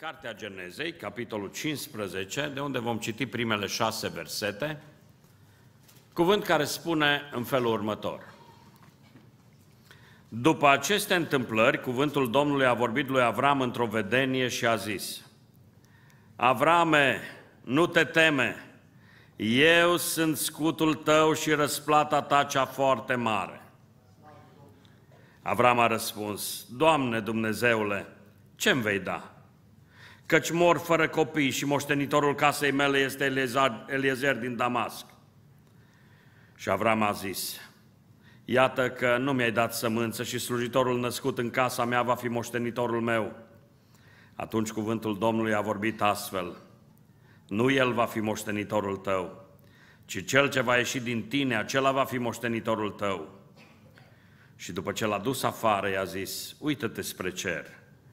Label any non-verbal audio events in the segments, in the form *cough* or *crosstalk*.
Cartea Genezei, capitolul 15, de unde vom citi primele șase versete, cuvânt care spune în felul următor. După aceste întâmplări, cuvântul Domnului a vorbit lui Avram într-o vedenie și a zis, Avrame, nu te teme, eu sunt scutul tău și răsplata ta cea foarte mare. Avram a răspuns, Doamne Dumnezeule, ce-mi vei da?' căci mor fără copii și moștenitorul casei mele este Eliezer din Damasc. Și Avram a zis, iată că nu mi-ai dat sămânță și slujitorul născut în casa mea va fi moștenitorul meu. Atunci cuvântul Domnului a vorbit astfel, nu el va fi moștenitorul tău, ci cel ce va ieși din tine, acela va fi moștenitorul tău. Și după ce l-a dus afară, i-a zis, uită-te spre cer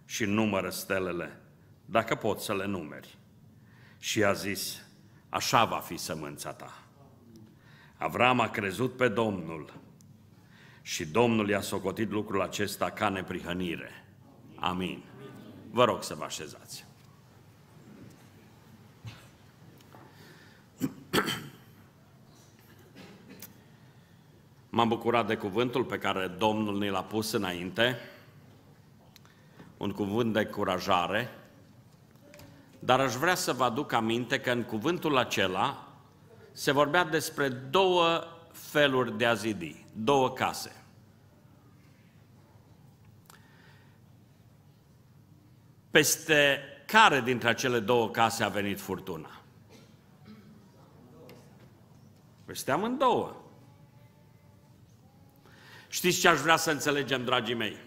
și numără stelele, dacă pot să le numeri. Și a zis, așa va fi sămânța ta. Avram a crezut pe Domnul și Domnul i-a socotit lucrul acesta ca neprihănire. Amin. Vă rog să vă așezați. M-am bucurat de cuvântul pe care Domnul ne l-a pus înainte, un cuvânt de curajare, dar aș vrea să vă aduc aminte că în cuvântul acela se vorbea despre două feluri de a zidi, două case. Peste care dintre acele două case a venit furtuna? Peste amândouă. Știți ce aș vrea să înțelegem, dragii mei?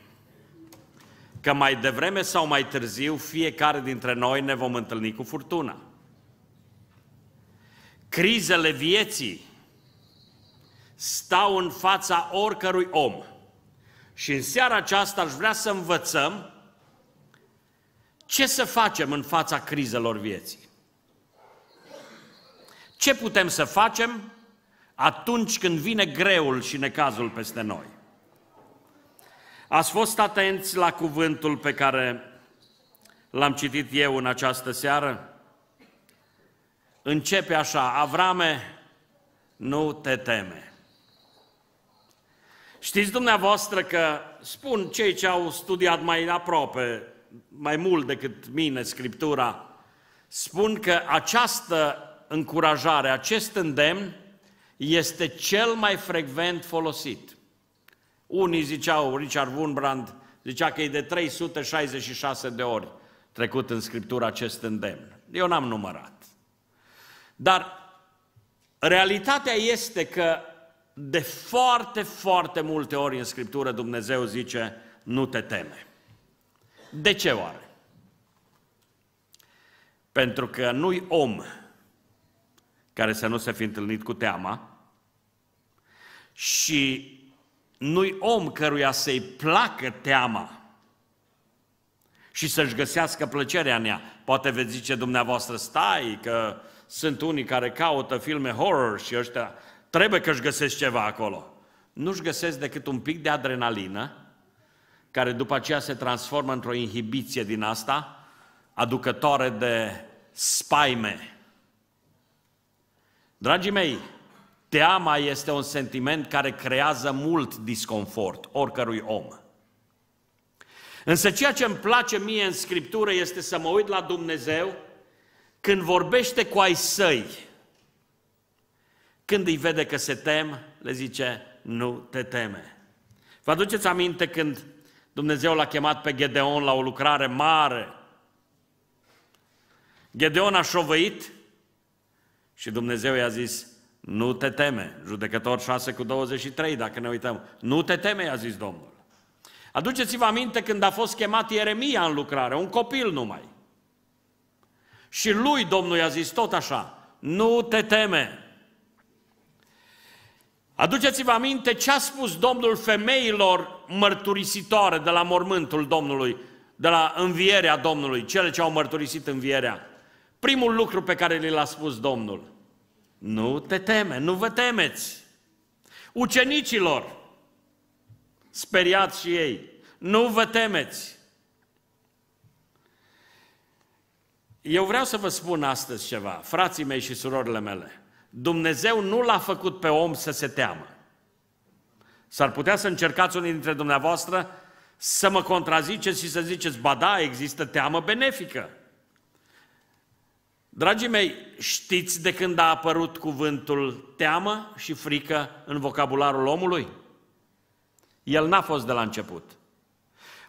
că mai devreme sau mai târziu fiecare dintre noi ne vom întâlni cu furtuna. Crizele vieții stau în fața oricărui om. Și în seara aceasta aș vrea să învățăm ce să facem în fața crizelor vieții. Ce putem să facem atunci când vine greul și necazul peste noi? Ați fost atenți la cuvântul pe care l-am citit eu în această seară? Începe așa, Avrame, nu te teme. Știți dumneavoastră că spun cei ce au studiat mai aproape, mai mult decât mine, Scriptura, spun că această încurajare, acest îndemn este cel mai frecvent folosit. Unii ziceau, Richard Wurmbrand zicea că e de 366 de ori trecut în Scriptură acest îndemn. Eu n-am numărat. Dar realitatea este că de foarte, foarte multe ori în Scriptură Dumnezeu zice, nu te teme. De ce oare? Pentru că nu-i om care să nu se fi întâlnit cu teama și nu-i om căruia să-i placă teama și să-și găsească plăcerea în ea. Poate veți zice dumneavoastră, stai că sunt unii care caută filme horror și ăștia trebuie că-și găsesc ceva acolo. Nu-și găsesc decât un pic de adrenalină, care după aceea se transformă într-o inhibiție din asta, aducătoare de spaime. Dragii mei, Teama este un sentiment care creează mult disconfort oricărui om. Însă ceea ce îmi place mie în Scriptură este să mă uit la Dumnezeu când vorbește cu ai săi. Când îi vede că se tem, le zice, nu te teme. Vă aduceți aminte când Dumnezeu l-a chemat pe Gedeon la o lucrare mare? Gedeon a șovăit și Dumnezeu i-a zis, nu te teme, judecător 6 cu 23, dacă ne uităm. Nu te teme, a zis Domnul. Aduceți-vă aminte când a fost chemat Ieremia în lucrare, un copil numai. Și lui Domnul i-a zis tot așa, nu te teme. Aduceți-vă aminte ce a spus Domnul femeilor mărturisitoare de la mormântul Domnului, de la învierea Domnului, cele ce au mărturisit învierea. Primul lucru pe care li l-a spus Domnul – nu te teme, nu vă temeți. Ucenicilor, speriați și ei, nu vă temeți. Eu vreau să vă spun astăzi ceva, frații mei și surorile mele. Dumnezeu nu l-a făcut pe om să se teamă. S-ar putea să încercați unii dintre dumneavoastră să mă contraziceți și să ziceți, ba da, există teamă benefică. Dragii mei, știți de când a apărut cuvântul teamă și frică în vocabularul omului? El n-a fost de la început.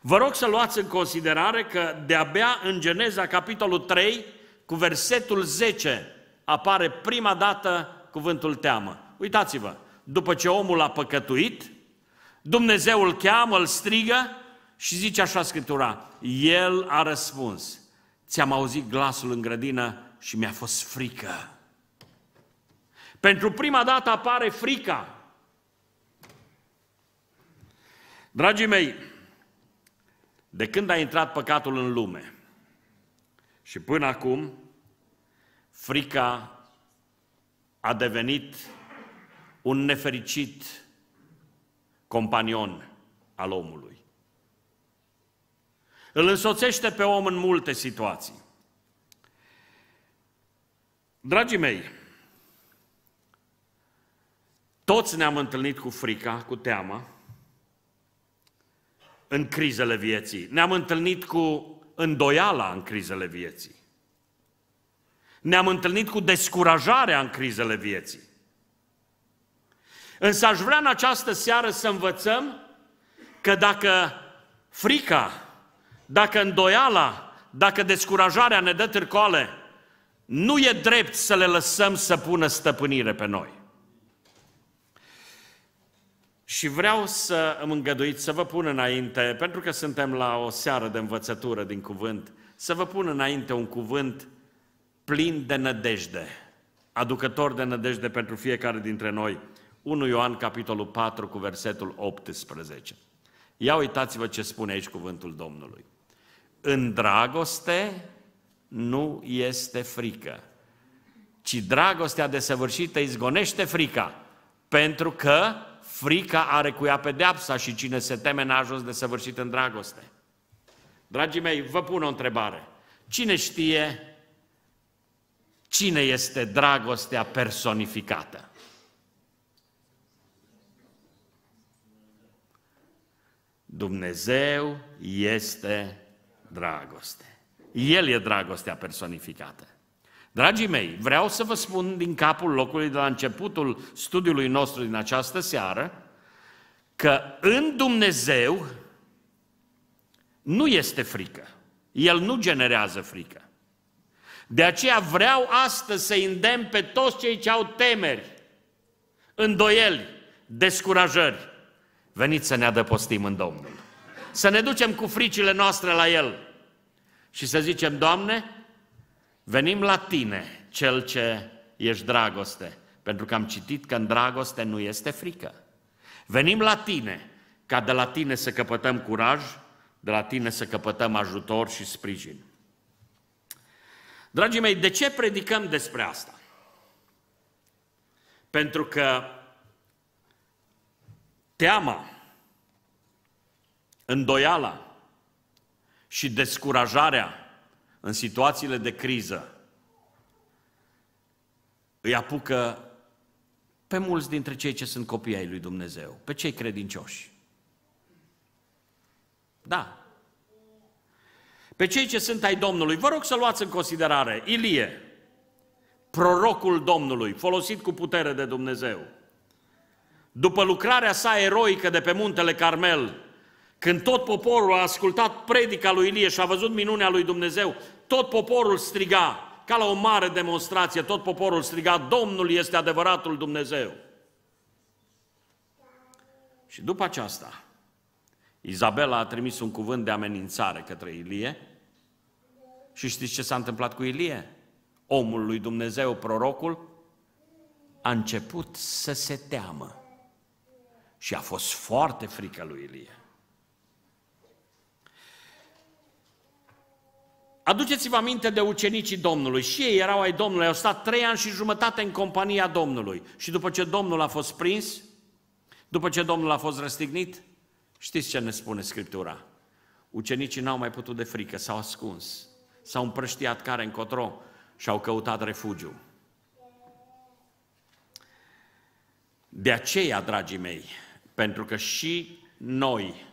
Vă rog să luați în considerare că de-abia în Geneza, capitolul 3, cu versetul 10, apare prima dată cuvântul teamă. Uitați-vă, după ce omul a păcătuit, Dumnezeu îl cheamă, îl strigă și zice așa Scriptura, El a răspuns, ți-am auzit glasul în grădină, și mi-a fost frică. Pentru prima dată apare frica. Dragii mei, de când a intrat păcatul în lume și până acum, frica a devenit un nefericit companion al omului. Îl însoțește pe om în multe situații. Dragii mei, toți ne-am întâlnit cu frica, cu teama, în crizele vieții. Ne-am întâlnit cu îndoiala în crizele vieții. Ne-am întâlnit cu descurajarea în crizele vieții. Însă aș vrea în această seară să învățăm că dacă frica, dacă îndoiala, dacă descurajarea ne dă târcoale, nu e drept să le lăsăm să pună stăpânire pe noi. Și vreau să îmi îngăduiți să vă pun înainte, pentru că suntem la o seară de învățătură din cuvânt, să vă pun înainte un cuvânt plin de nădejde, aducător de nădejde pentru fiecare dintre noi. 1 Ioan, capitolul 4, cu versetul 18. Ia uitați-vă ce spune aici cuvântul Domnului. În dragoste nu este frică, ci dragostea desăvârșită izgonește frica, pentru că frica are cu ea pedeapsa și cine se teme n-a ajuns desăvârșit în dragoste. Dragii mei, vă pun o întrebare. Cine știe cine este dragostea personificată? Dumnezeu este dragoste. El e dragostea personificată. Dragii mei, vreau să vă spun din capul locului de la începutul studiului nostru din această seară că în Dumnezeu nu este frică. El nu generează frică. De aceea vreau astăzi să îndemn pe toți cei ce au temeri, îndoieli, descurajări. Veniți să ne adăpostim în Domnul. Să ne ducem cu fricile noastre la El și să zicem, Doamne, venim la Tine, Cel ce ești dragoste, pentru că am citit că în dragoste nu este frică. Venim la Tine, ca de la Tine să căpătăm curaj, de la Tine să căpătăm ajutor și sprijin. Dragii mei, de ce predicăm despre asta? Pentru că teama, îndoiala, și descurajarea în situațiile de criză îi apucă pe mulți dintre cei ce sunt copii ai lui Dumnezeu, pe cei credincioși. Da. Pe cei ce sunt ai Domnului, vă rog să luați în considerare Ilie, prorocul Domnului, folosit cu putere de Dumnezeu. După lucrarea sa eroică de pe muntele Carmel, când tot poporul a ascultat predica lui Ilie și a văzut minunea lui Dumnezeu, tot poporul striga, ca la o mare demonstrație, tot poporul striga, Domnul este adevăratul Dumnezeu. Și după aceasta, Izabela a trimis un cuvânt de amenințare către Ilie și știți ce s-a întâmplat cu Ilie? Omul lui Dumnezeu, prorocul, a început să se teamă și a fost foarte frică lui Ilie. Aduceți-vă aminte de ucenicii Domnului. Și ei erau ai Domnului, au stat trei ani și jumătate în compania Domnului. Și după ce Domnul a fost prins, după ce Domnul a fost răstignit, știți ce ne spune Scriptura? Ucenicii n-au mai putut de frică, s-au ascuns, s-au împrăștiat care încotro și au căutat refugiu. De aceea, dragii mei, pentru că și noi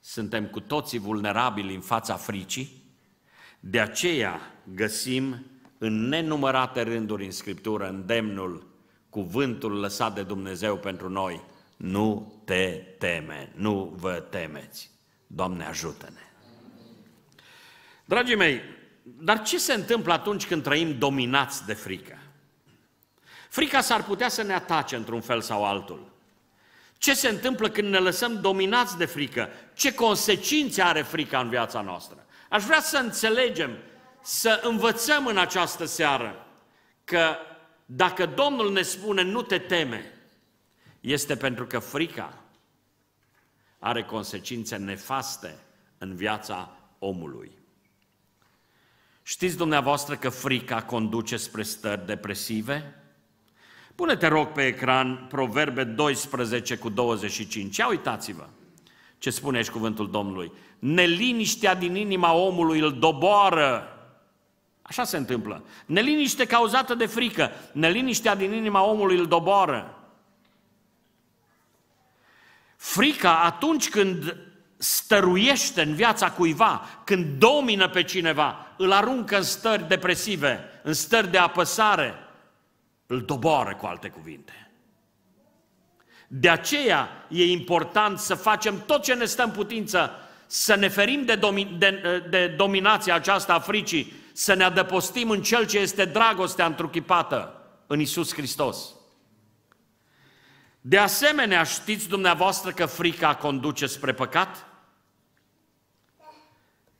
suntem cu toții vulnerabili în fața fricii, de aceea găsim în nenumărate rânduri în Scriptură îndemnul, cuvântul lăsat de Dumnezeu pentru noi, nu te teme, nu vă temeți. Doamne ajută-ne! Dragii mei, dar ce se întâmplă atunci când trăim dominați de frică? Frica s-ar putea să ne atace într-un fel sau altul. Ce se întâmplă când ne lăsăm dominați de frică? Ce consecințe are frica în viața noastră? Aș vrea să înțelegem, să învățăm în această seară că dacă Domnul ne spune nu te teme, este pentru că frica are consecințe nefaste în viața omului. Știți dumneavoastră că frica conduce spre stări depresive? Pune-te rog pe ecran Proverbe 12 cu 25. Ia uitați-vă ce spune aici cuvântul Domnului. Neliniștea din inima omului îl doboară. Așa se întâmplă. Neliniște cauzată de frică. Neliniștea din inima omului îl doboară. Frica atunci când stăruiește în viața cuiva, când domină pe cineva, îl aruncă în stări depresive, în stări de apăsare, îl doboară cu alte cuvinte. De aceea e important să facem tot ce ne stă în putință să ne ferim de, domi- de, de dominația aceasta a fricii, să ne adăpostim în Cel ce este dragostea întruchipată, în Isus Hristos. De asemenea, știți dumneavoastră că frica conduce spre păcat?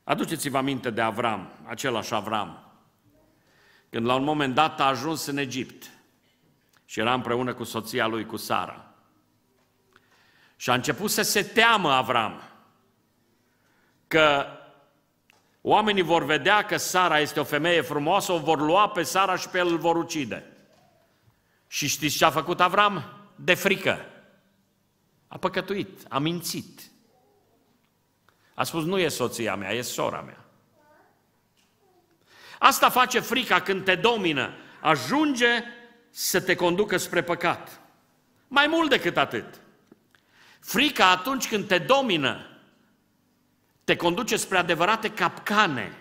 Aduceți-vă aminte de Avram, același Avram, când la un moment dat a ajuns în Egipt și era împreună cu soția lui, cu Sara. Și a început să se teamă Avram – că oamenii vor vedea că Sara este o femeie frumoasă, o vor lua pe Sara și pe el îl vor ucide. Și știți ce a făcut Avram? De frică. A păcătuit, a mințit. A spus, nu e soția mea, e sora mea. Asta face frica când te domină. Ajunge să te conducă spre păcat. Mai mult decât atât. Frica atunci când te domină te conduce spre adevărate capcane.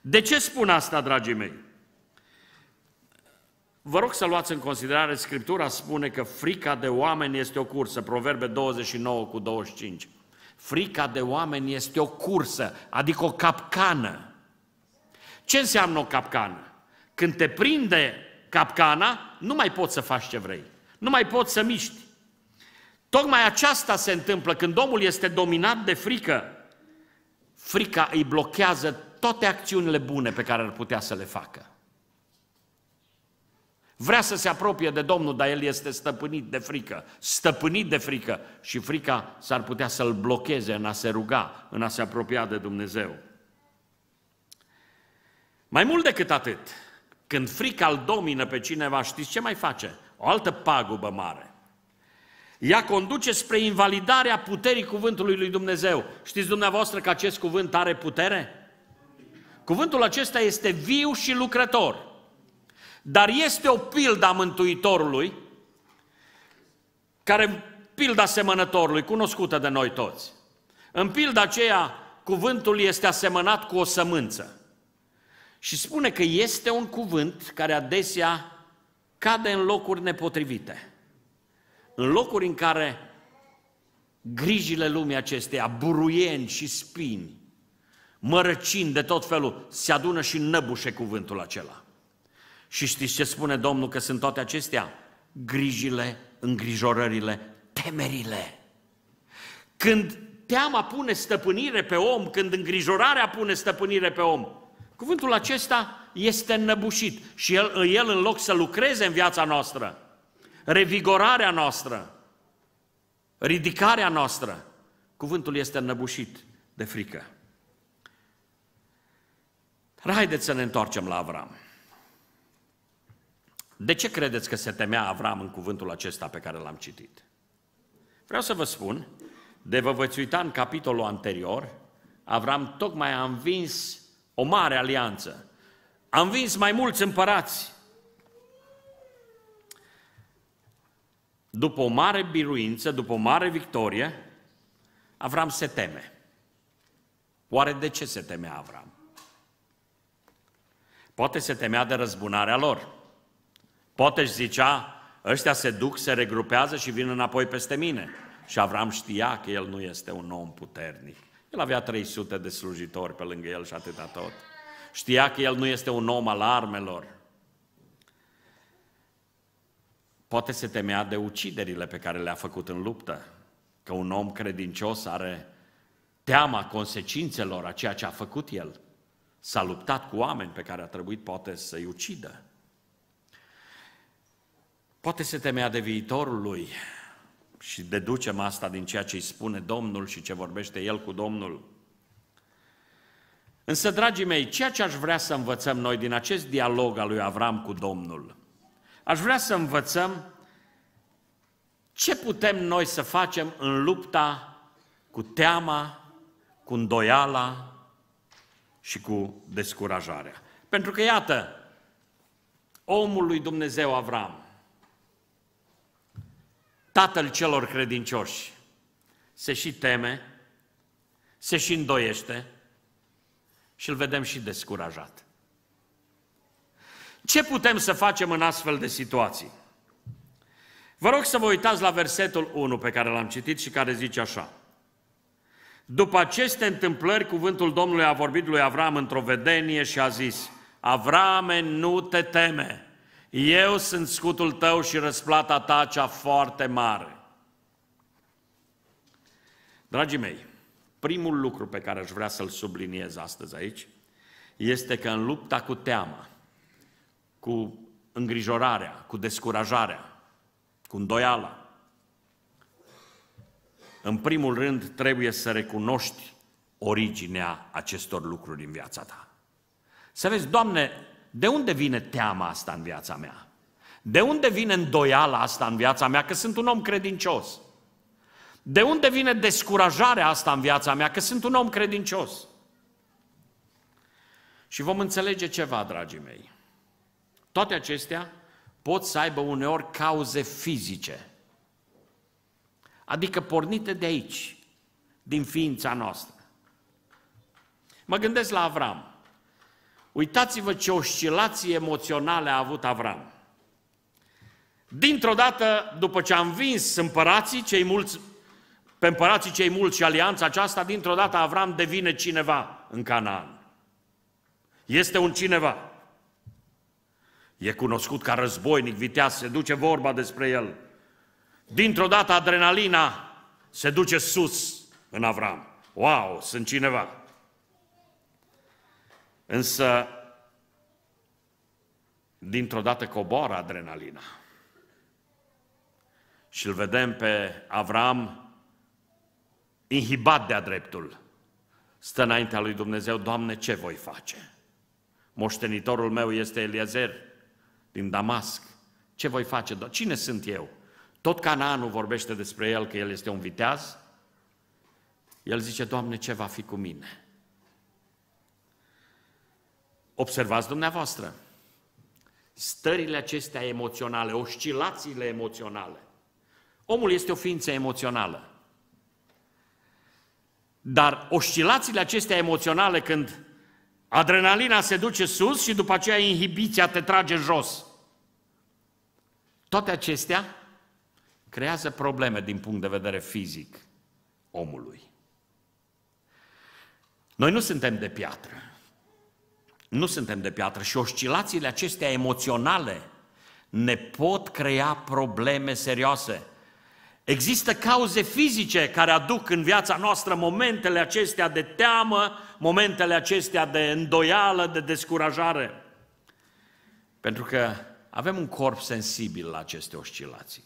De ce spun asta, dragii mei? Vă rog să luați în considerare, Scriptura spune că frica de oameni este o cursă, Proverbe 29 cu 25. Frica de oameni este o cursă, adică o capcană. Ce înseamnă o capcană? Când te prinde capcana, nu mai poți să faci ce vrei. Nu mai poți să miști. Tocmai aceasta se întâmplă când omul este dominat de frică frica îi blochează toate acțiunile bune pe care ar putea să le facă. Vrea să se apropie de Domnul, dar el este stăpânit de frică, stăpânit de frică și frica s-ar putea să-l blocheze în a se ruga, în a se apropia de Dumnezeu. Mai mult decât atât, când frica îl domină pe cineva, știți ce mai face? O altă pagubă mare. Ea conduce spre invalidarea puterii cuvântului lui Dumnezeu. Știți dumneavoastră că acest cuvânt are putere? Cuvântul acesta este viu și lucrător. Dar este o pildă a Mântuitorului, care pilda semănătorului, cunoscută de noi toți. În pilda aceea, cuvântul este asemănat cu o sămânță. Și spune că este un cuvânt care adesea cade în locuri nepotrivite în locuri în care grijile lumii acesteia, buruieni și spini, mărăcini de tot felul, se adună și năbușe cuvântul acela. Și știți ce spune Domnul că sunt toate acestea? Grijile, îngrijorările, temerile. Când teama pune stăpânire pe om, când îngrijorarea pune stăpânire pe om, cuvântul acesta este înnăbușit și el, el în loc să lucreze în viața noastră, revigorarea noastră, ridicarea noastră. Cuvântul este înnăbușit de frică. Haideți să ne întoarcem la Avram. De ce credeți că se temea Avram în cuvântul acesta pe care l-am citit? Vreau să vă spun, de vă veți uita în capitolul anterior, Avram tocmai a învins o mare alianță. A învins mai mulți împărați, după o mare biruință, după o mare victorie, Avram se teme. Oare de ce se temea Avram? Poate se temea de răzbunarea lor. Poate își zicea, ăștia se duc, se regrupează și vin înapoi peste mine. Și Avram știa că el nu este un om puternic. El avea 300 de slujitori pe lângă el și atâta tot. Știa că el nu este un om al armelor. Poate se temea de uciderile pe care le-a făcut în luptă, că un om credincios are teama consecințelor a ceea ce a făcut el. S-a luptat cu oameni pe care a trebuit poate să-i ucidă. Poate se temea de viitorul lui și deducem asta din ceea ce îi spune Domnul și ce vorbește el cu Domnul. Însă, dragii mei, ceea ce aș vrea să învățăm noi din acest dialog al lui Avram cu Domnul Aș vrea să învățăm ce putem noi să facem în lupta cu teama, cu îndoiala și cu descurajarea. Pentru că, iată, omul lui Dumnezeu Avram, tatăl celor credincioși, se și teme, se și îndoiește și îl vedem și descurajat. Ce putem să facem în astfel de situații? Vă rog să vă uitați la versetul 1 pe care l-am citit și care zice așa. După aceste întâmplări, cuvântul Domnului a vorbit lui Avram într-o vedenie și a zis, Avrame, nu te teme, eu sunt scutul tău și răsplata ta cea foarte mare. Dragii mei, primul lucru pe care aș vrea să-l subliniez astăzi aici este că în lupta cu teama, cu îngrijorarea, cu descurajarea, cu îndoiala. În primul rând, trebuie să recunoști originea acestor lucruri în viața ta. Să vezi, Doamne, de unde vine teama asta în viața mea? De unde vine îndoiala asta în viața mea că sunt un om credincios? De unde vine descurajarea asta în viața mea că sunt un om credincios? Și vom înțelege ceva, dragii mei. Toate acestea pot să aibă uneori cauze fizice, adică pornite de aici, din ființa noastră. Mă gândesc la Avram. Uitați-vă ce oscilații emoționale a avut Avram. Dintr-o dată, după ce a învins împărații, cei mulți, pe împărații cei mulți și alianța aceasta, dintr-o dată Avram devine cineva în Canaan. Este un cineva. E cunoscut ca războinic, viteaz, se duce vorba despre el. Dintr-o dată adrenalina se duce sus în Avram. Wow, sunt cineva! Însă, dintr-o dată coboară adrenalina. Și îl vedem pe Avram inhibat de-a dreptul. Stă înaintea lui Dumnezeu, Doamne, ce voi face? Moștenitorul meu este Eliezer, din Damasc. Ce voi face? cine sunt eu? Tot Canaanul vorbește despre el că el este un viteaz. El zice, Doamne, ce va fi cu mine? Observați dumneavoastră, stările acestea emoționale, oscilațiile emoționale. Omul este o ființă emoțională. Dar oscilațiile acestea emoționale, când Adrenalina se duce sus și după aceea inhibiția te trage jos. Toate acestea creează probleme din punct de vedere fizic omului. Noi nu suntem de piatră. Nu suntem de piatră și oscilațiile acestea emoționale ne pot crea probleme serioase. Există cauze fizice care aduc în viața noastră momentele acestea de teamă, momentele acestea de îndoială, de descurajare. Pentru că avem un corp sensibil la aceste oscilații.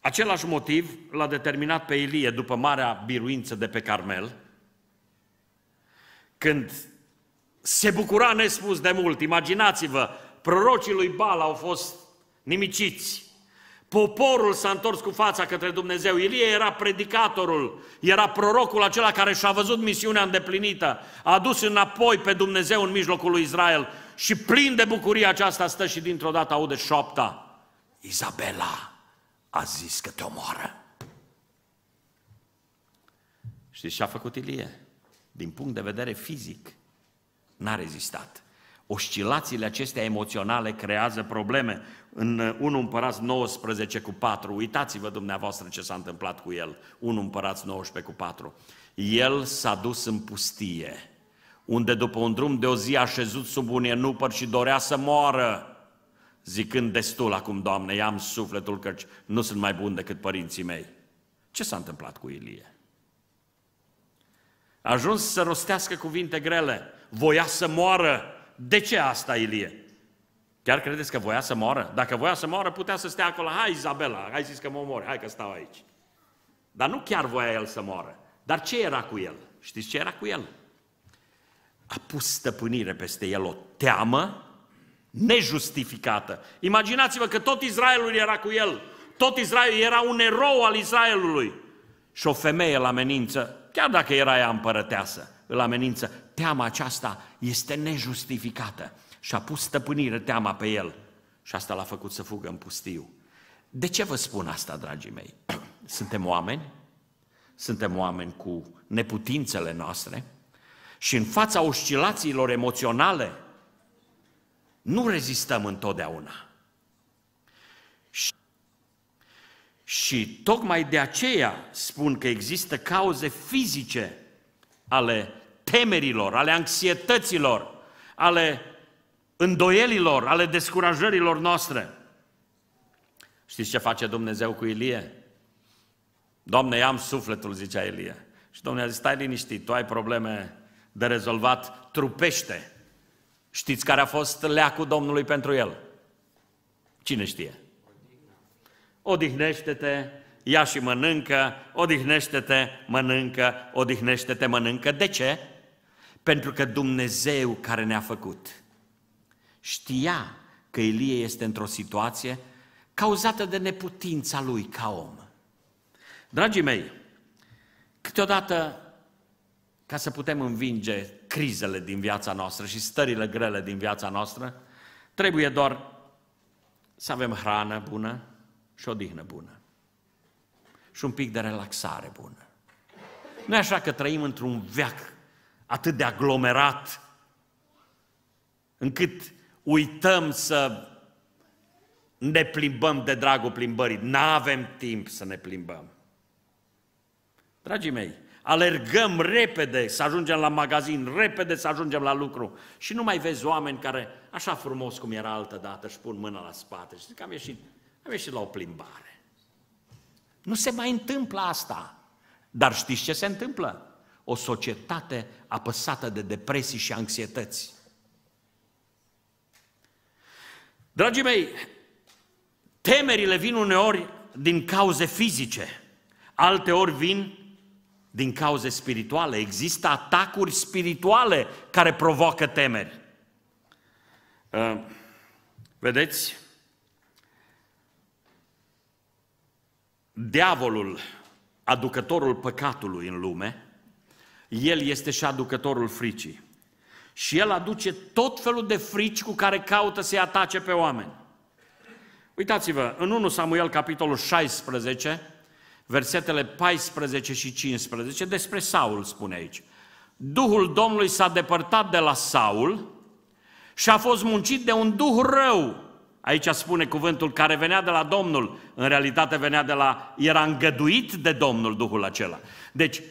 Același motiv l-a determinat pe Ilie după marea biruință de pe Carmel, când se bucura nespus de mult. Imaginați-vă, prorocii lui Bala au fost nimiciți, Poporul s-a întors cu fața către Dumnezeu. Ilie era predicatorul, era prorocul acela care și-a văzut misiunea îndeplinită, a adus înapoi pe Dumnezeu în mijlocul lui Israel și plin de bucurie aceasta stă și dintr-o dată aude șoapta. Izabela a zis că te omoară. Știți ce a făcut Ilie? Din punct de vedere fizic, n-a rezistat. Oscilațiile acestea emoționale creează probleme. În 1 uh, Împărați 19 cu 4, uitați-vă dumneavoastră ce s-a întâmplat cu el, 1 Împărați 19 cu 4. El s-a dus în pustie, unde după un drum de o zi a șezut sub un enupăr și dorea să moară, zicând destul acum, Doamne, i-am sufletul căci nu sunt mai bun decât părinții mei. Ce s-a întâmplat cu Ilie? A ajuns să rostească cuvinte grele, voia să moară, de ce asta, Ilie? Chiar credeți că voia să moară? Dacă voia să moară, putea să stea acolo. Hai, Izabela, hai zis că mă omori, hai că stau aici. Dar nu chiar voia el să moară. Dar ce era cu el? Știți ce era cu el? A pus stăpânire peste el o teamă nejustificată. Imaginați-vă că tot Israelul era cu el. Tot Israel era un erou al Israelului. Și o femeie îl amenință, chiar dacă era ea împărăteasă, îl amenință, teama aceasta este nejustificată și a pus stăpânire teama pe el și asta l-a făcut să fugă în pustiu. De ce vă spun asta, dragii mei? *clears throat* Suntem oameni, suntem oameni cu neputințele noastre și în fața oscilațiilor emoționale nu rezistăm întotdeauna. Și, și tocmai de aceea spun că există cauze fizice ale temerilor, ale anxietăților, ale îndoielilor, ale descurajărilor noastre. Știți ce face Dumnezeu cu Ilie? Doamne, am sufletul, zicea Ilie. Și Domnul a zis, stai liniștit, tu ai probleme de rezolvat, trupește. Știți care a fost leacul Domnului pentru el? Cine știe? Odihnește-te, ia și mănâncă, odihnește-te, mănâncă, odihnește-te, mănâncă. De ce? Pentru că Dumnezeu care ne-a făcut știa că Elie este într-o situație cauzată de neputința lui ca om. Dragii mei, câteodată, ca să putem învinge crizele din viața noastră și stările grele din viața noastră, trebuie doar să avem hrană bună și odihnă bună. Și un pic de relaxare bună. Nu e așa că trăim într-un veac atât de aglomerat, încât uităm să ne plimbăm de dragul plimbării. Nu avem timp să ne plimbăm. Dragii mei, alergăm repede să ajungem la magazin, repede să ajungem la lucru și nu mai vezi oameni care, așa frumos cum era altă dată, își pun mâna la spate și zic, am ieșit, am ieșit la o plimbare. Nu se mai întâmplă asta. Dar știți ce se întâmplă? o societate apăsată de depresii și anxietăți. Dragii mei, temerile vin uneori din cauze fizice, alteori vin din cauze spirituale. Există atacuri spirituale care provoacă temeri. Ă, vedeți? Diavolul, aducătorul păcatului în lume, el este și aducătorul fricii. Și el aduce tot felul de frici cu care caută să-i atace pe oameni. Uitați-vă, în 1 Samuel, capitolul 16, versetele 14 și 15, despre Saul spune aici. Duhul Domnului s-a depărtat de la Saul și a fost muncit de un duh rău. Aici spune cuvântul care venea de la Domnul, în realitate venea de la, era îngăduit de Domnul Duhul acela. Deci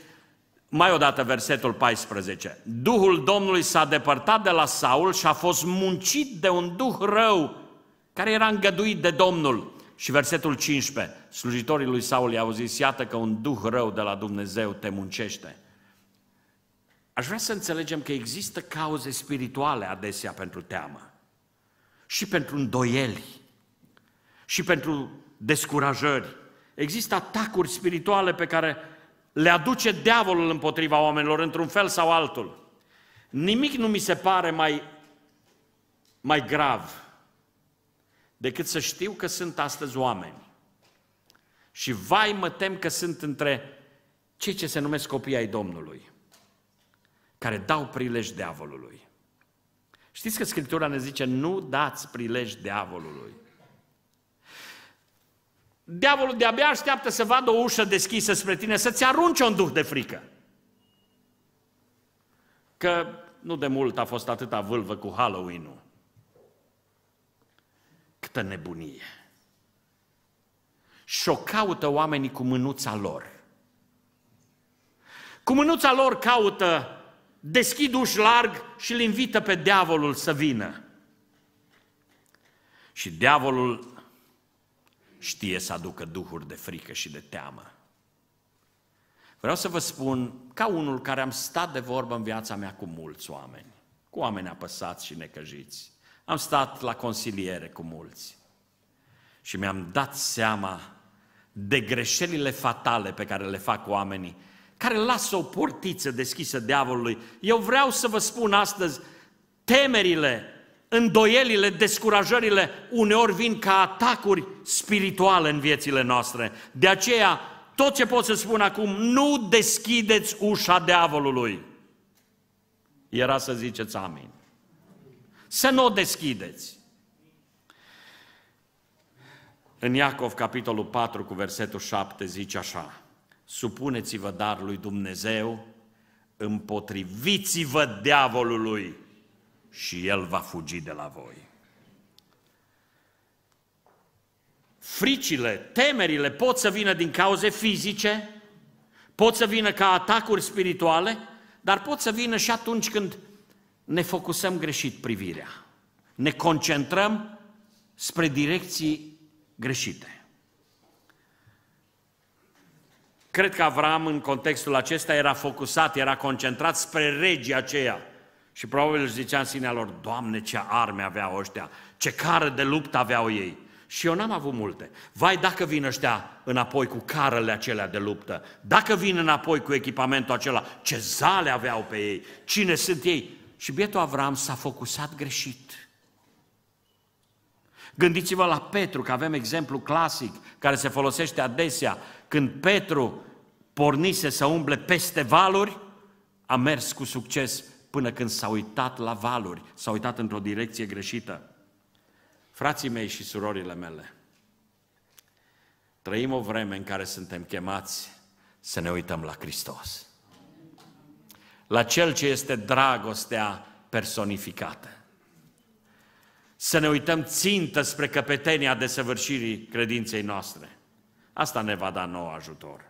mai odată versetul 14. Duhul Domnului s-a depărtat de la Saul și a fost muncit de un duh rău care era îngăduit de Domnul. Și versetul 15. Slujitorii lui Saul i-au zis, iată că un duh rău de la Dumnezeu te muncește. Aș vrea să înțelegem că există cauze spirituale adesea pentru teamă și pentru îndoieli și pentru descurajări. Există atacuri spirituale pe care le aduce diavolul împotriva oamenilor, într-un fel sau altul. Nimic nu mi se pare mai, mai grav decât să știu că sunt astăzi oameni. Și vai mă tem că sunt între cei ce se numesc copii ai Domnului, care dau prilej diavolului. Știți că Scriptura ne zice, nu dați prilej diavolului diavolul de-abia așteaptă să vadă o ușă deschisă spre tine, să-ți arunce un duh de frică. Că nu de mult a fost atâta vâlvă cu Halloween-ul. Câtă nebunie! Și o caută oamenii cu mânuța lor. Cu mânuța lor caută, deschid uși larg și îl invită pe diavolul să vină. Și diavolul știe să aducă duhuri de frică și de teamă. Vreau să vă spun, ca unul care am stat de vorbă în viața mea cu mulți oameni, cu oameni apăsați și necăjiți, am stat la consiliere cu mulți și mi-am dat seama de greșelile fatale pe care le fac oamenii, care lasă o portiță deschisă diavolului. Eu vreau să vă spun astăzi, temerile îndoielile, descurajările uneori vin ca atacuri spirituale în viețile noastre. De aceea, tot ce pot să spun acum, nu deschideți ușa diavolului. Era să ziceți amin. Să nu o deschideți. În Iacov, capitolul 4, cu versetul 7, zice așa, Supuneți-vă dar lui Dumnezeu, împotriviți-vă diavolului și El va fugi de la voi. Fricile, temerile pot să vină din cauze fizice, pot să vină ca atacuri spirituale, dar pot să vină și atunci când ne focusăm greșit privirea. Ne concentrăm spre direcții greșite. Cred că Avram, în contextul acesta, era focusat, era concentrat spre regia aceea și probabil își zicea în sinea lor, Doamne, ce arme aveau ăștia, ce cară de luptă aveau ei. Și eu n-am avut multe. Vai dacă vin ăștia înapoi cu carele acelea de luptă, dacă vin înapoi cu echipamentul acela, ce zale aveau pe ei, cine sunt ei. Și bietul Avram s-a focusat greșit. Gândiți-vă la Petru, că avem exemplu clasic care se folosește adesea. Când Petru pornise să umble peste valuri, a mers cu succes până când s-a uitat la valuri, s-a uitat într-o direcție greșită. Frații mei și surorile mele, trăim o vreme în care suntem chemați să ne uităm la Hristos. La Cel ce este dragostea personificată. Să ne uităm țintă spre căpetenia desăvârșirii credinței noastre. Asta ne va da nou ajutor.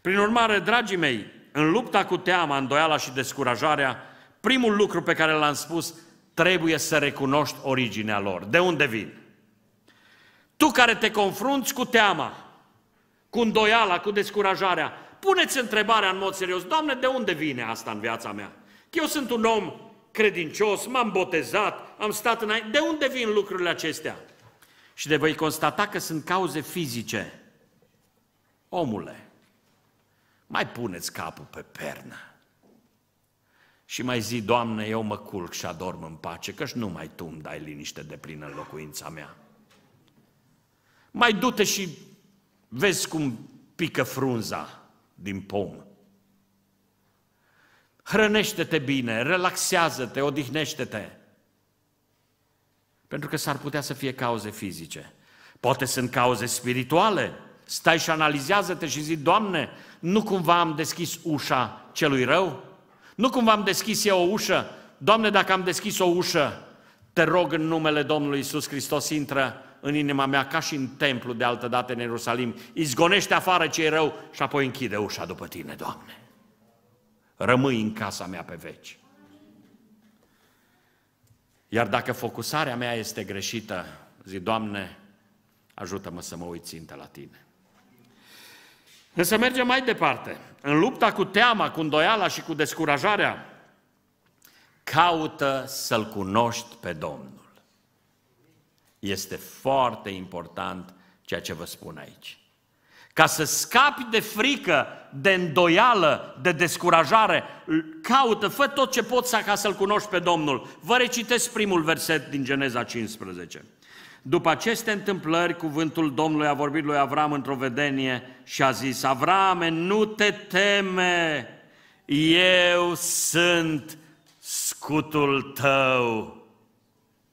Prin urmare, dragii mei, în lupta cu teama, îndoiala și descurajarea, primul lucru pe care l-am spus, trebuie să recunoști originea lor. De unde vin? Tu care te confrunți cu teama, cu îndoiala, cu descurajarea, puneți întrebarea în mod serios, Doamne, de unde vine asta în viața mea? Eu sunt un om credincios, m-am botezat, am stat înainte. De unde vin lucrurile acestea? Și de voi constata că sunt cauze fizice. Omule, mai puneți capul pe pernă. Și mai zi, Doamne, eu mă culc și adorm în pace, nu mai Tu îmi dai liniște de plină în locuința mea. Mai du-te și vezi cum pică frunza din pom. Hrănește-te bine, relaxează-te, odihnește-te. Pentru că s-ar putea să fie cauze fizice. Poate sunt cauze spirituale. Stai și analizează-te și zici, Doamne, nu cumva am deschis ușa celui rău? Nu cumva am deschis eu o ușă? Doamne, dacă am deschis o ușă, te rog în numele Domnului Isus Hristos, intră în inima mea ca și în templu de altă dată în Ierusalim. Izgonește afară cei rău și apoi închide ușa după tine, Doamne. Rămâi în casa mea pe veci. Iar dacă focusarea mea este greșită, zic, Doamne, ajută-mă să mă uit țintă la Tine. Însă mergem mai departe. În lupta cu teama, cu îndoiala și cu descurajarea, caută să-L cunoști pe Domnul. Este foarte important ceea ce vă spun aici. Ca să scapi de frică, de îndoială, de descurajare, caută, fă tot ce poți ca să-L cunoști pe Domnul. Vă recitesc primul verset din Geneza 15. După aceste întâmplări, cuvântul Domnului a vorbit lui Avram într-o vedenie și a zis, Avrame, nu te teme, eu sunt scutul tău.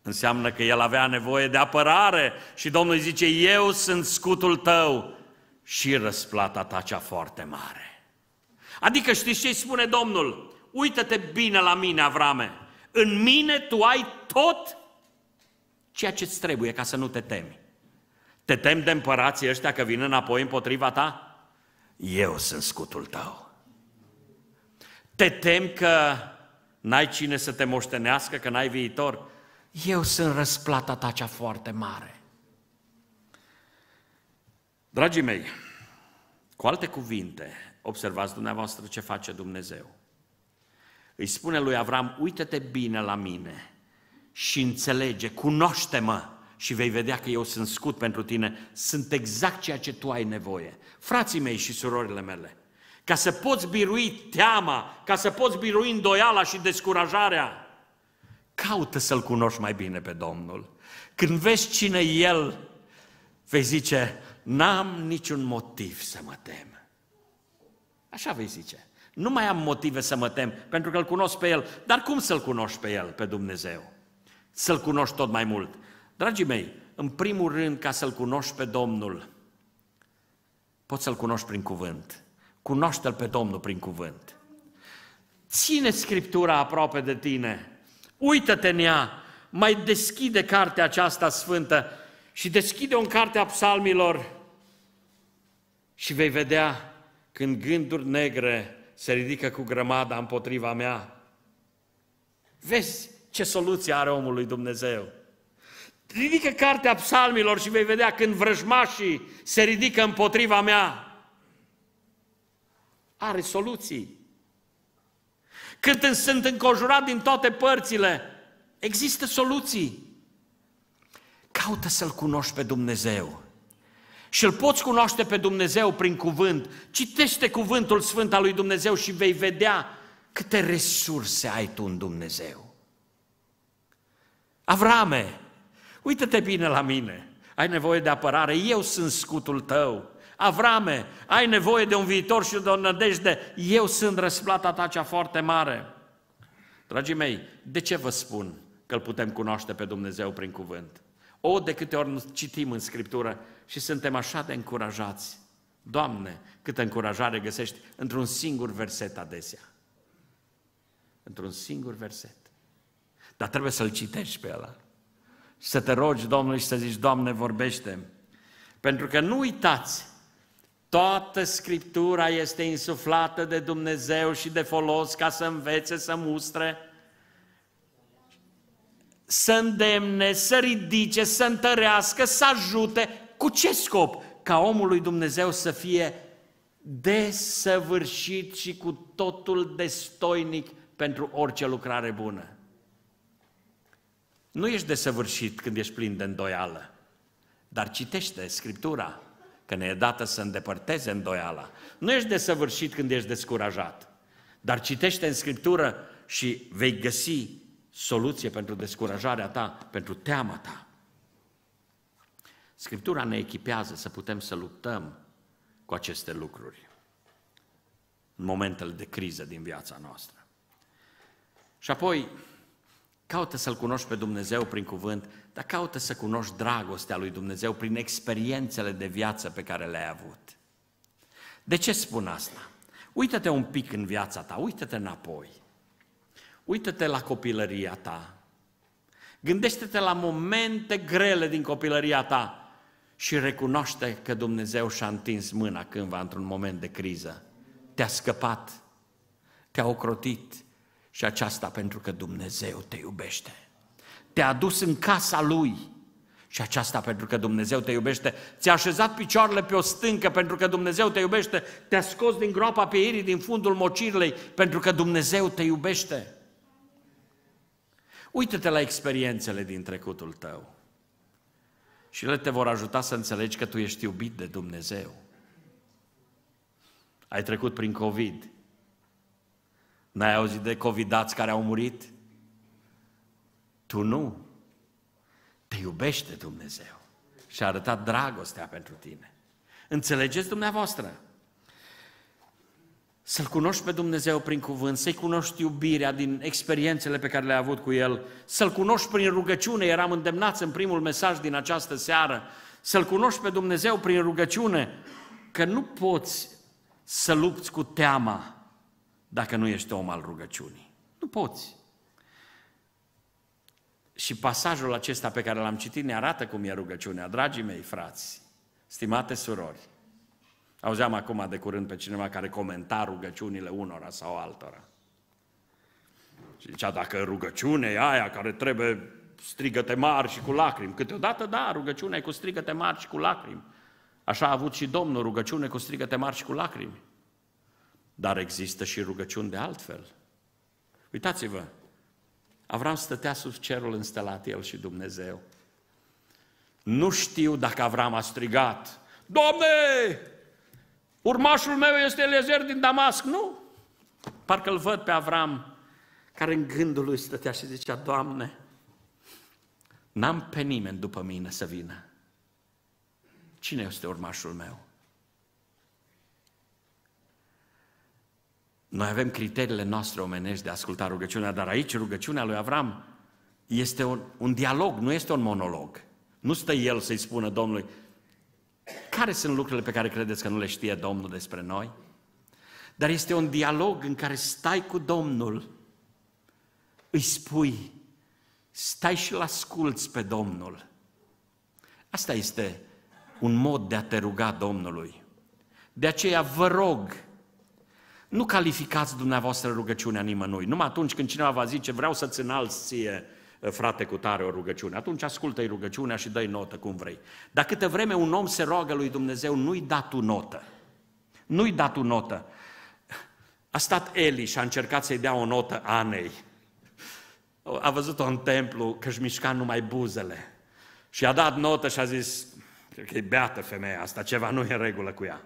Înseamnă că el avea nevoie de apărare și Domnul îi zice, eu sunt scutul tău și răsplata ta cea foarte mare. Adică știți ce îi spune Domnul? Uită-te bine la mine, Avrame, în mine tu ai tot ceea ce-ți trebuie ca să nu te temi. Te tem de împărații ăștia că vin înapoi împotriva ta? Eu sunt scutul tău. Te tem că n-ai cine să te moștenească, că n-ai viitor? Eu sunt răsplata ta cea foarte mare. Dragii mei, cu alte cuvinte, observați dumneavoastră ce face Dumnezeu. Îi spune lui Avram, uite-te bine la mine și înțelege, cunoaște-mă și vei vedea că eu sunt scut pentru tine, sunt exact ceea ce tu ai nevoie. Frații mei și surorile mele, ca să poți birui teama, ca să poți birui îndoiala și descurajarea, caută să-L cunoști mai bine pe Domnul. Când vezi cine El, vei zice, n-am niciun motiv să mă tem. Așa vei zice. Nu mai am motive să mă tem, pentru că îl cunosc pe El. Dar cum să-L cunoști pe El, pe Dumnezeu? să-L cunoști tot mai mult. Dragii mei, în primul rând, ca să-L cunoști pe Domnul, poți să-L cunoști prin cuvânt. Cunoaște-L pe Domnul prin cuvânt. Ține Scriptura aproape de tine. Uită-te în ea. Mai deschide cartea aceasta sfântă și deschide-o în cartea psalmilor și vei vedea când gânduri negre se ridică cu grămada împotriva mea. Vezi ce soluție are omul lui Dumnezeu. Ridică cartea psalmilor și vei vedea când vrăjmașii se ridică împotriva mea. Are soluții. Când sunt înconjurat din toate părțile, există soluții. Caută să-L cunoști pe Dumnezeu. Și îl poți cunoaște pe Dumnezeu prin cuvânt. Citește cuvântul sfânt al lui Dumnezeu și vei vedea câte resurse ai tu în Dumnezeu. Avrame, uită-te bine la mine, ai nevoie de apărare, eu sunt scutul tău. Avrame, ai nevoie de un viitor și de o nădejde, eu sunt răsplata ta cea foarte mare. Dragii mei, de ce vă spun că îl putem cunoaște pe Dumnezeu prin cuvânt? O, de câte ori citim în Scriptură și suntem așa de încurajați. Doamne, câtă încurajare găsești într-un singur verset adesea. Într-un singur verset. Dar trebuie să-l citești pe ăla. să te rogi Domnului și să zici, Doamne, vorbește Pentru că nu uitați, toată Scriptura este insuflată de Dumnezeu și de folos ca să învețe, să mustre, să îndemne, să ridice, să întărească, să ajute. Cu ce scop? Ca omul lui Dumnezeu să fie desăvârșit și cu totul destoinic pentru orice lucrare bună. Nu ești desăvârșit când ești plin de îndoială, dar citește Scriptura, că ne e dată să îndepărteze îndoiala. Nu ești desăvârșit când ești descurajat, dar citește în Scriptură și vei găsi soluție pentru descurajarea ta, pentru teama ta. Scriptura ne echipează să putem să luptăm cu aceste lucruri în momentele de criză din viața noastră. Și apoi, Caută să-L cunoști pe Dumnezeu prin cuvânt, dar caută să cunoști dragostea lui Dumnezeu prin experiențele de viață pe care le-ai avut. De ce spun asta? Uită-te un pic în viața ta, uită-te înapoi. Uită-te la copilăria ta. Gândește-te la momente grele din copilăria ta și recunoaște că Dumnezeu și-a întins mâna cândva într-un moment de criză. Te-a scăpat, te-a ocrotit, și aceasta pentru că Dumnezeu te iubește. Te-a dus în casa Lui. Și aceasta pentru că Dumnezeu te iubește. Ți-a așezat picioarele pe o stâncă pentru că Dumnezeu te iubește. Te-a scos din groapa pieirii, din fundul mocirlei, pentru că Dumnezeu te iubește. Uită-te la experiențele din trecutul tău. Și ele te vor ajuta să înțelegi că tu ești iubit de Dumnezeu. Ai trecut prin COVID, N-ai auzit de covidați care au murit? Tu nu. Te iubește Dumnezeu și a arătat dragostea pentru tine. Înțelegeți dumneavoastră? Să-L cunoști pe Dumnezeu prin cuvânt, să-i cunoști iubirea din experiențele pe care le-ai avut cu El, să-L cunoști prin rugăciune, eram îndemnați în primul mesaj din această seară, să-L cunoști pe Dumnezeu prin rugăciune, că nu poți să lupți cu teama dacă nu ești om al rugăciunii. Nu poți. Și pasajul acesta pe care l-am citit ne arată cum e rugăciunea. Dragii mei frați, stimate surori, auzeam acum de curând pe cineva care comenta rugăciunile unora sau altora. Și zicea, dacă rugăciune e aia care trebuie strigăte mari și cu lacrimi. Câteodată, da, rugăciunea e cu strigăte mari și cu lacrimi. Așa a avut și Domnul rugăciune cu strigăte mari și cu lacrimi. Dar există și rugăciuni de altfel. Uitați-vă, Avram stătea sub cerul înstelat el și Dumnezeu. Nu știu dacă Avram a strigat, Doamne, urmașul meu este Elezer din Damasc, nu? Parcă îl văd pe Avram, care în gândul lui stătea și zicea, Doamne, n-am pe nimeni după mine să vină. Cine este urmașul meu? Noi avem criteriile noastre omenești de a asculta rugăciunea, dar aici rugăciunea lui Avram este un, un dialog, nu este un monolog. Nu stă el să-i spună Domnului, care sunt lucrurile pe care credeți că nu le știe Domnul despre noi? Dar este un dialog în care stai cu Domnul, îi spui, stai și-l asculți pe Domnul. Asta este un mod de a te ruga Domnului. De aceea vă rog, nu calificați dumneavoastră rugăciunea nimănui. Numai atunci când cineva va zice, vreau să-ți înalți ție, ă, frate cu tare, o rugăciune. Atunci ascultă-i rugăciunea și dă-i notă cum vrei. Dar câte vreme un om se roagă lui Dumnezeu, nu-i da tu notă. Nu-i da tu notă. A stat Eli și a încercat să-i dea o notă Anei. A văzut-o în templu că își mișca numai buzele. Și a dat notă și a zis, cred că e beată femeia asta, ceva nu e în regulă cu ea.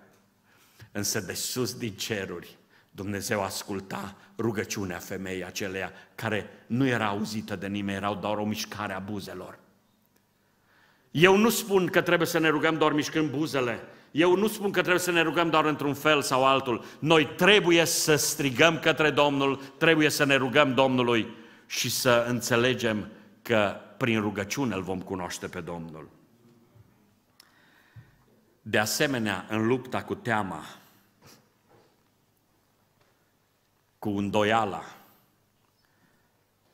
Însă de sus din ceruri Dumnezeu asculta rugăciunea femeii aceleia care nu era auzită de nimeni, erau doar o mișcare a buzelor. Eu nu spun că trebuie să ne rugăm doar mișcând buzele. Eu nu spun că trebuie să ne rugăm doar într-un fel sau altul. Noi trebuie să strigăm către Domnul, trebuie să ne rugăm Domnului și să înțelegem că prin rugăciune îl vom cunoaște pe Domnul. De asemenea, în lupta cu teama, cu îndoiala,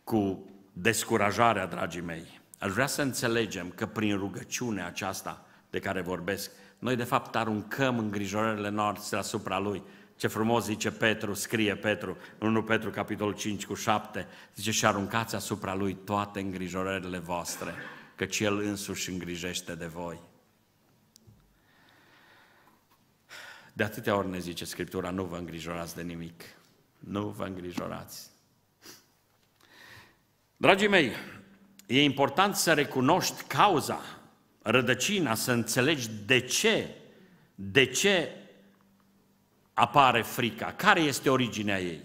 cu descurajarea, dragii mei. Aș vrea să înțelegem că prin rugăciunea aceasta de care vorbesc, noi de fapt aruncăm îngrijorările noastre asupra Lui. Ce frumos zice Petru, scrie Petru, în 1 Petru capitolul 5 cu 7, zice și aruncați asupra Lui toate îngrijorările voastre, căci El însuși îngrijește de voi. De atâtea ori ne zice Scriptura, nu vă îngrijorați de nimic. Nu vă îngrijorați. Dragii mei, e important să recunoști cauza, rădăcina, să înțelegi de ce, de ce apare frica, care este originea ei.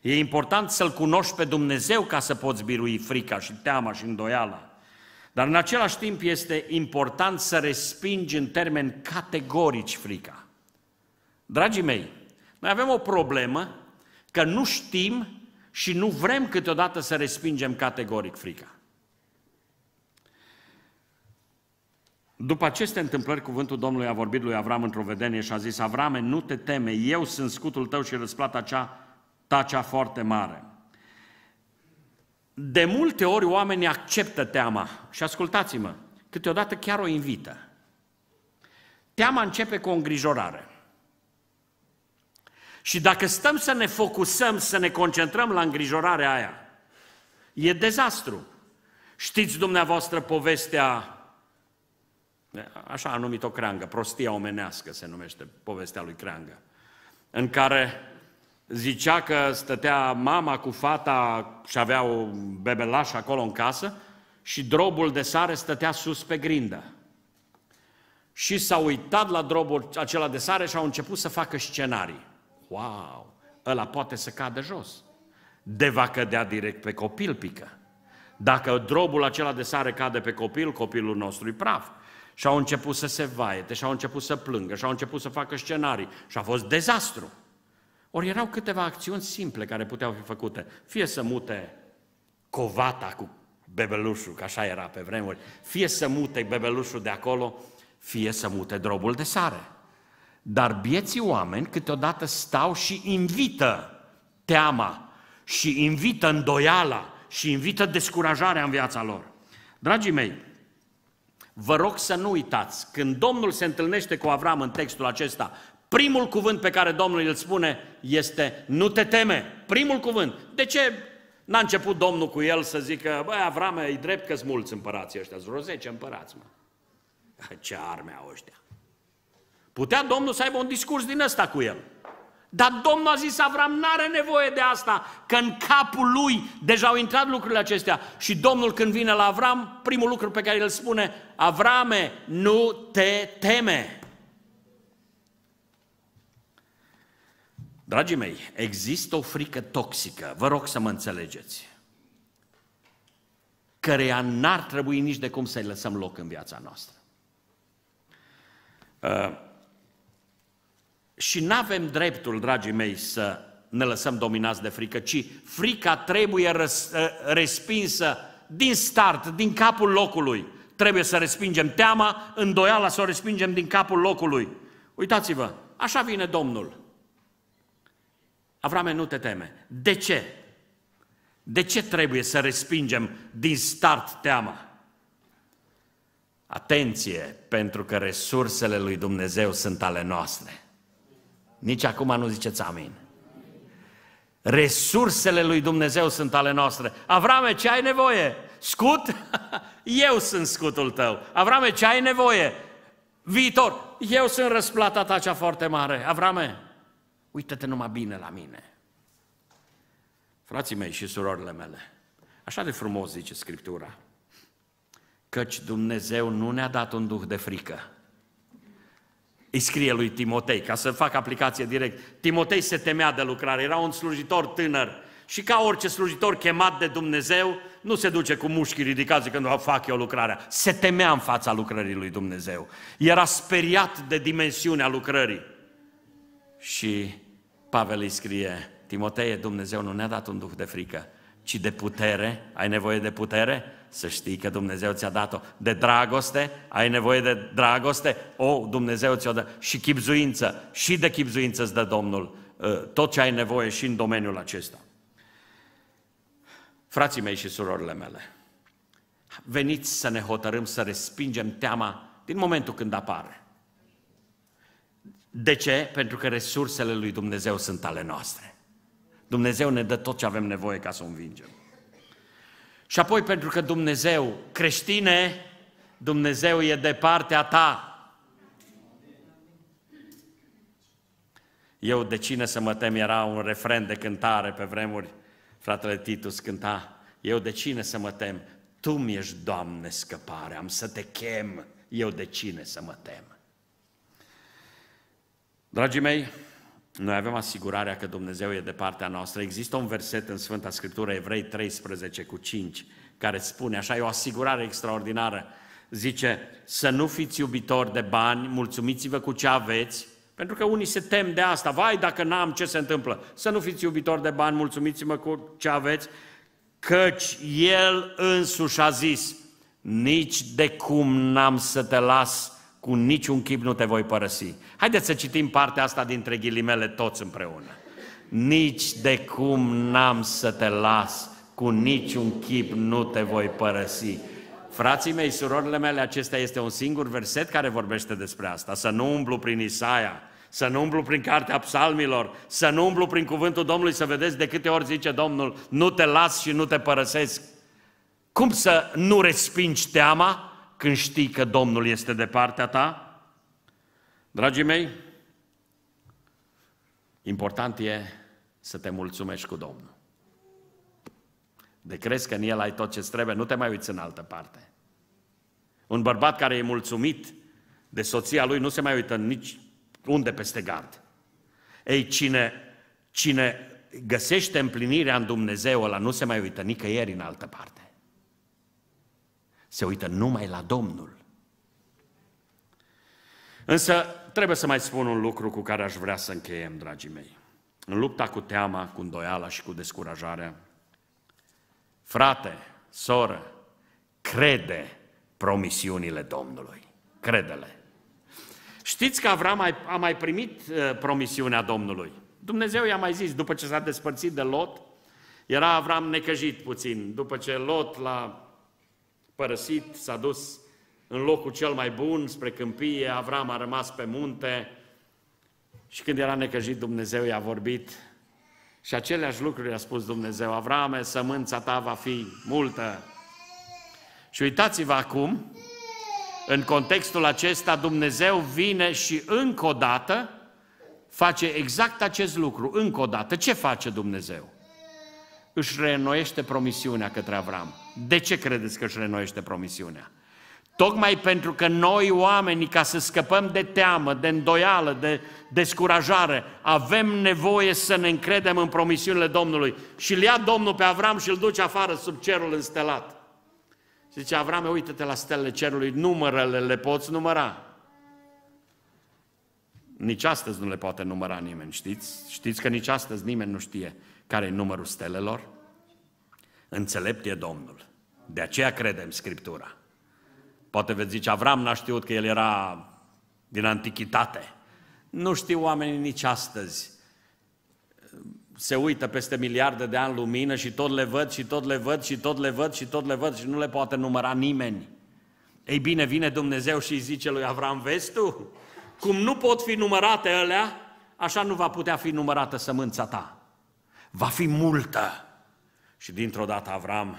E important să-L cunoști pe Dumnezeu ca să poți birui frica și teama și îndoiala. Dar în același timp este important să respingi în termeni categorici frica. Dragii mei, noi avem o problemă Că nu știm și nu vrem câteodată să respingem categoric frica. După aceste întâmplări, cuvântul Domnului a vorbit lui Avram într-o vedenie și a zis, Avrame, nu te teme, eu sunt scutul tău și răsplata cea, ta cea foarte mare. De multe ori oamenii acceptă teama și ascultați-mă, câteodată chiar o invită. Teama începe cu o îngrijorare. Și dacă stăm să ne focusăm, să ne concentrăm la îngrijorarea aia, e dezastru. Știți dumneavoastră povestea, așa a numit-o Creangă, prostia omenească se numește povestea lui Creangă, în care zicea că stătea mama cu fata și avea o bebelaș acolo în casă și drobul de sare stătea sus pe grindă. Și s-a uitat la drobul acela de sare și au început să facă scenarii. Wow! Ăla poate să cadă jos. De va cădea direct pe copil pică. Dacă drobul acela de sare cade pe copil, copilul nostru e praf. Și au început să se vaete, și au început să plângă, și au început să facă scenarii. Și a fost dezastru. Ori erau câteva acțiuni simple care puteau fi făcute. Fie să mute covata cu bebelușul, că așa era pe vremuri, fie să mute bebelușul de acolo, fie să mute drobul de sare. Dar bieții oameni câteodată stau și invită teama și invită îndoiala și invită descurajarea în viața lor. Dragii mei, vă rog să nu uitați, când Domnul se întâlnește cu Avram în textul acesta, primul cuvânt pe care Domnul îl spune este nu te teme, primul cuvânt. De ce n-a început Domnul cu el să zică, băi Avram, e drept că-s mulți împărații ăștia, vreo 10 împărați, mă. *laughs* Ce arme au ăștia. Putea Domnul să aibă un discurs din ăsta cu el. Dar Domnul a zis, Avram n-are nevoie de asta, că în capul lui deja au intrat lucrurile acestea. Și Domnul când vine la Avram, primul lucru pe care îl spune, Avrame, nu te teme. Dragii mei, există o frică toxică, vă rog să mă înțelegeți, căreia n-ar trebui nici de cum să-i lăsăm loc în viața noastră. Uh, și nu avem dreptul, dragii mei, să ne lăsăm dominați de frică, ci frica trebuie răs, ă, respinsă din start, din capul locului. Trebuie să respingem teama, îndoiala să o respingem din capul locului. Uitați-vă, așa vine Domnul. Avrame, nu te teme. De ce? De ce trebuie să respingem din start teama? Atenție, pentru că resursele lui Dumnezeu sunt ale noastre. Nici acum nu ziceți amin. Resursele lui Dumnezeu sunt ale noastre. Avrame, ce ai nevoie? Scut? *laughs* Eu sunt scutul tău. Avrame, ce ai nevoie? Viitor. Eu sunt răsplata ta cea foarte mare. Avrame, uită-te numai bine la mine. Frații mei și surorile mele, așa de frumos zice Scriptura, căci Dumnezeu nu ne-a dat un duh de frică, îi scrie lui Timotei, ca să fac aplicație direct. Timotei se temea de lucrare, era un slujitor tânăr și ca orice slujitor chemat de Dumnezeu, nu se duce cu mușchii ridicați când o fac eu lucrarea. Se temea în fața lucrării lui Dumnezeu. Era speriat de dimensiunea lucrării. Și Pavel îi scrie, Timotei, Dumnezeu nu ne-a dat un duh de frică, ci de putere. Ai nevoie de putere? să știi că Dumnezeu ți-a dat-o. De dragoste, ai nevoie de dragoste, o, Dumnezeu ți-o dă. Și chipzuință, și de chipzuință îți dă Domnul ă, tot ce ai nevoie și în domeniul acesta. Frații mei și surorile mele, veniți să ne hotărâm să respingem teama din momentul când apare. De ce? Pentru că resursele lui Dumnezeu sunt ale noastre. Dumnezeu ne dă tot ce avem nevoie ca să o învingem. Și apoi pentru că Dumnezeu, creștine, Dumnezeu e de partea ta. Eu de cine să mă tem era un refren de cântare pe vremuri. Fratele Titus cânta, eu de cine să mă tem? Tu mi-ești, Doamne, scăpare, am să te chem, eu de cine să mă tem? Dragii mei, noi avem asigurarea că Dumnezeu e de partea noastră. Există un verset în Sfânta Scriptură, Evrei 13 cu 5, care spune, așa e o asigurare extraordinară, zice, să nu fiți iubitori de bani, mulțumiți-vă cu ce aveți, pentru că unii se tem de asta, vai dacă n-am ce se întâmplă, să nu fiți iubitori de bani, mulțumiți-vă cu ce aveți, căci El însuși a zis, nici de cum n-am să te las cu niciun chip nu te voi părăsi. Haideți să citim partea asta dintre ghilimele toți împreună. Nici de cum n-am să te las, cu niciun chip nu te voi părăsi. Frații mei, surorile mele, acesta este un singur verset care vorbește despre asta. Să nu umblu prin Isaia, să nu umblu prin cartea psalmilor, să nu umblu prin cuvântul Domnului, să vedeți de câte ori zice Domnul, nu te las și nu te părăsesc. Cum să nu respingi teama? când știi că Domnul este de partea ta? Dragii mei, important e să te mulțumești cu Domnul. De crezi că în El ai tot ce trebuie, nu te mai uiți în altă parte. Un bărbat care e mulțumit de soția lui nu se mai uită nici unde peste gard. Ei, cine, cine găsește împlinirea în Dumnezeu ăla nu se mai uită nicăieri în altă parte se uită numai la Domnul. Însă trebuie să mai spun un lucru cu care aș vrea să încheiem, dragii mei. În lupta cu teama, cu îndoiala și cu descurajarea, frate, soră, crede promisiunile Domnului. Crede-le. Știți că Avram a mai primit uh, promisiunea Domnului. Dumnezeu i-a mai zis, după ce s-a despărțit de Lot, era Avram necăjit puțin. După ce Lot l-a Părăsit, s-a dus în locul cel mai bun, spre câmpie, Avram a rămas pe munte și când era necăjit Dumnezeu i-a vorbit și aceleași lucruri i-a spus Dumnezeu, Avrame, sămânța ta va fi multă. Și uitați-vă acum, în contextul acesta, Dumnezeu vine și încă o dată face exact acest lucru, încă o dată. Ce face Dumnezeu? își reînnoiește promisiunea către Avram. De ce credeți că își reînnoiește promisiunea? Tocmai pentru că noi oamenii, ca să scăpăm de teamă, de îndoială, de descurajare, avem nevoie să ne încredem în promisiunile Domnului. Și îl ia Domnul pe Avram și îl duce afară sub cerul înstelat. Și zice, Avrame, uite te la stelele cerului, numărele le poți număra. Nici astăzi nu le poate număra nimeni, știți? Știți că nici astăzi nimeni nu știe care e numărul stelelor? Înțelept e Domnul. De aceea credem Scriptura. Poate veți zice, Avram n-a știut că el era din antichitate. Nu știu oamenii nici astăzi. Se uită peste miliarde de ani lumină și tot le văd și tot le văd și tot le văd și tot le văd și nu le poate număra nimeni. Ei bine, vine Dumnezeu și îi zice lui Avram, vezi tu? Cum nu pot fi numărate alea, așa nu va putea fi numărată sămânța ta va fi multă. Și dintr-o dată Avram,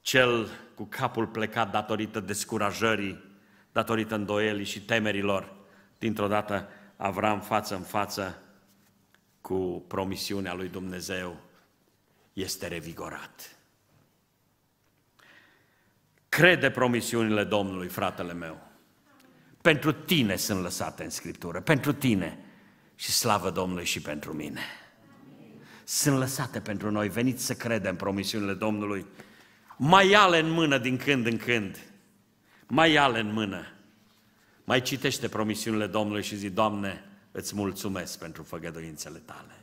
cel cu capul plecat datorită descurajării, datorită îndoielii și temerilor, dintr-o dată Avram față în față cu promisiunea lui Dumnezeu este revigorat. Crede promisiunile Domnului, fratele meu. Pentru tine sunt lăsate în Scriptură, pentru tine și slavă Domnului și pentru mine sunt lăsate pentru noi. Veniți să credem promisiunile Domnului. Mai ale în mână din când în când. Mai ale în mână. Mai citește promisiunile Domnului și zi, Doamne, îți mulțumesc pentru făgăduințele tale.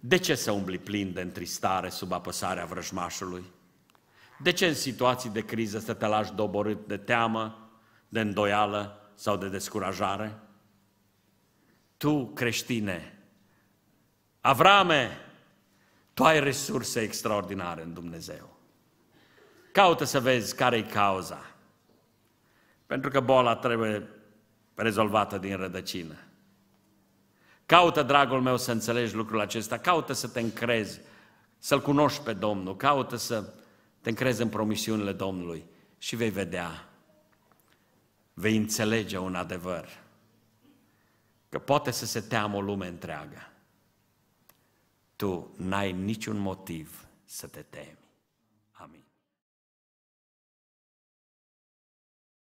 De ce să umbli plin de întristare sub apăsarea vrăjmașului? De ce în situații de criză să te lași doborât de teamă, de îndoială sau de descurajare? Tu, creștine, Avrame, tu ai resurse extraordinare în Dumnezeu. Caută să vezi care e cauza. Pentru că boala trebuie rezolvată din rădăcină. Caută, dragul meu, să înțelegi lucrul acesta, caută să te încrezi, să-L cunoști pe Domnul, caută să te încrezi în promisiunile Domnului și vei vedea, vei înțelege un adevăr, că poate să se teamă o lume întreagă tu n-ai niciun motiv să te temi.